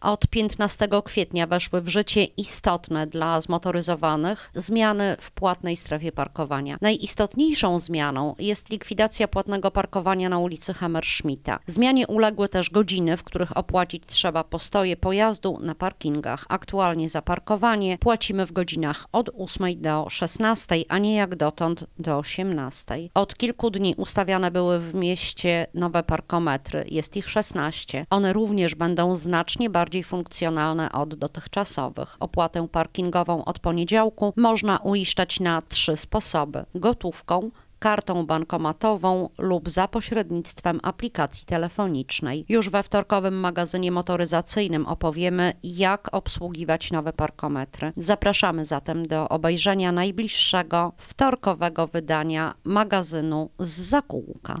Od 15 kwietnia weszły w życie istotne dla zmotoryzowanych zmiany w płatnej strefie parkowania. Najistotniejszą zmianą jest likwidacja płatnego parkowania na ulicy Hammerschmidta. Zmianie uległy też godziny, w których opłacić trzeba postoje pojazdu na parkingach. Aktualnie za parkowanie płacimy w godzinach od 8 do 16, a nie jak dotąd do 18. Od kilku dni ustawiane były w mieście nowe parkometry. Jest ich 16. One również będą znacznie bardziej bardziej funkcjonalne od dotychczasowych. Opłatę parkingową od poniedziałku można uiszczać na trzy sposoby: gotówką, kartą bankomatową lub za pośrednictwem aplikacji telefonicznej. Już we wtorkowym magazynie motoryzacyjnym opowiemy, jak obsługiwać nowe parkometry. Zapraszamy zatem do obejrzenia najbliższego wtorkowego wydania magazynu z zakółka.